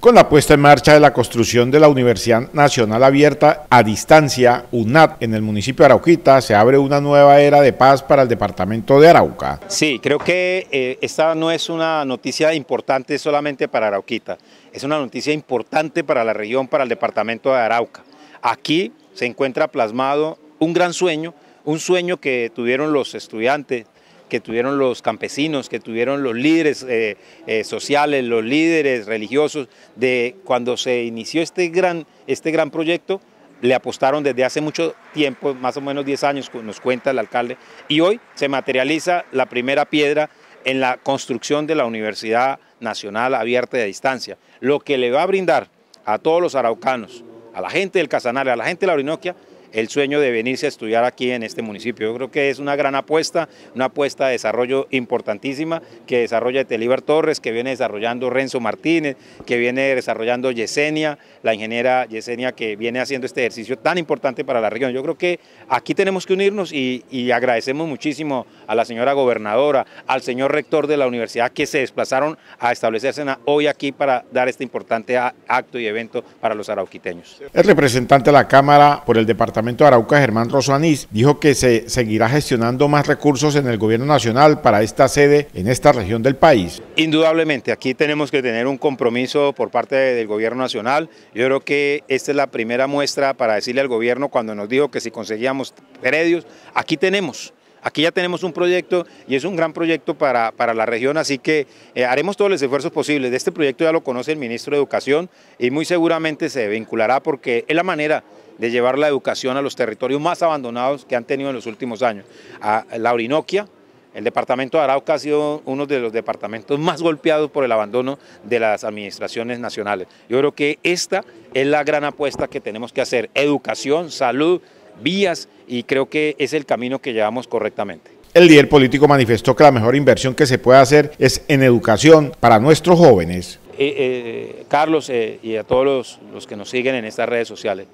Con la puesta en marcha de la construcción de la Universidad Nacional Abierta a Distancia, UNAT, en el municipio de Arauquita, se abre una nueva era de paz para el departamento de Arauca. Sí, creo que eh, esta no es una noticia importante solamente para Arauquita, es una noticia importante para la región, para el departamento de Arauca. Aquí se encuentra plasmado un gran sueño, un sueño que tuvieron los estudiantes, que tuvieron los campesinos, que tuvieron los líderes eh, eh, sociales, los líderes religiosos, de cuando se inició este gran, este gran proyecto, le apostaron desde hace mucho tiempo, más o menos 10 años, nos cuenta el alcalde, y hoy se materializa la primera piedra en la construcción de la Universidad Nacional Abierta de Distancia, lo que le va a brindar a todos los araucanos, a la gente del Casanare, a la gente de la Orinoquia, el sueño de venirse a estudiar aquí en este municipio. Yo creo que es una gran apuesta, una apuesta de desarrollo importantísima que desarrolla Telíbar Torres, que viene desarrollando Renzo Martínez, que viene desarrollando Yesenia, la ingeniera Yesenia que viene haciendo este ejercicio tan importante para la región. Yo creo que aquí tenemos que unirnos y, y agradecemos muchísimo a la señora gobernadora, al señor rector de la universidad que se desplazaron a establecerse hoy aquí para dar este importante acto y evento para los arauquiteños. El representante de la Cámara por el Departamento departamento de Arauca, Germán Rosanís, dijo que se seguirá gestionando más recursos en el gobierno nacional para esta sede en esta región del país. Indudablemente, aquí tenemos que tener un compromiso por parte del gobierno nacional. Yo creo que esta es la primera muestra para decirle al gobierno cuando nos dijo que si conseguíamos predios, aquí tenemos Aquí ya tenemos un proyecto y es un gran proyecto para, para la región, así que eh, haremos todos los esfuerzos posibles. De este proyecto ya lo conoce el ministro de Educación y muy seguramente se vinculará porque es la manera de llevar la educación a los territorios más abandonados que han tenido en los últimos años. A la Orinoquia, el departamento de Arauca ha sido uno de los departamentos más golpeados por el abandono de las administraciones nacionales. Yo creo que esta es la gran apuesta que tenemos que hacer, educación, salud, vías y creo que es el camino que llevamos correctamente. El líder político manifestó que la mejor inversión que se puede hacer es en educación para nuestros jóvenes. Eh, eh, Carlos eh, y a todos los que nos siguen en estas redes sociales,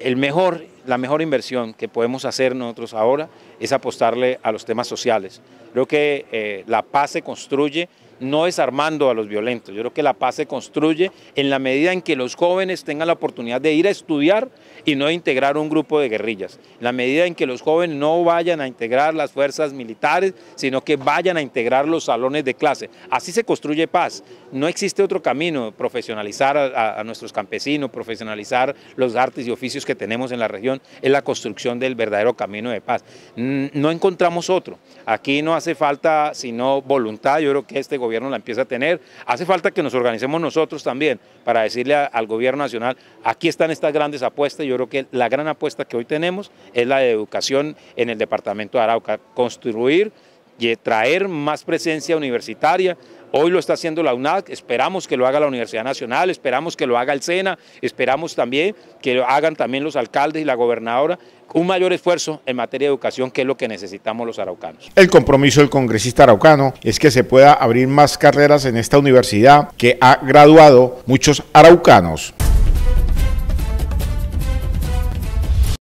el mejor la mejor inversión que podemos hacer nosotros ahora es apostarle a los temas sociales. Creo que eh, la paz se construye no desarmando a los violentos. Yo creo que la paz se construye en la medida en que los jóvenes tengan la oportunidad de ir a estudiar y no integrar un grupo de guerrillas. la medida en que los jóvenes no vayan a integrar las fuerzas militares, sino que vayan a integrar los salones de clase. Así se construye paz. No existe otro camino, profesionalizar a nuestros campesinos, profesionalizar los artes y oficios que tenemos en la región es la construcción del verdadero camino de paz. No encontramos otro. Aquí no hace falta sino voluntad, yo creo que este gobierno la empieza a tener. Hace falta que nos organicemos nosotros también para decirle al gobierno nacional, aquí están estas grandes apuestas, yo creo que la gran apuesta que hoy tenemos es la de educación en el departamento de Arauca, construir y traer más presencia universitaria, Hoy lo está haciendo la UNAC, esperamos que lo haga la Universidad Nacional, esperamos que lo haga el SENA, esperamos también que lo hagan también los alcaldes y la gobernadora, un mayor esfuerzo en materia de educación, que es lo que necesitamos los araucanos. El compromiso del congresista araucano es que se pueda abrir más carreras en esta universidad que ha graduado muchos araucanos.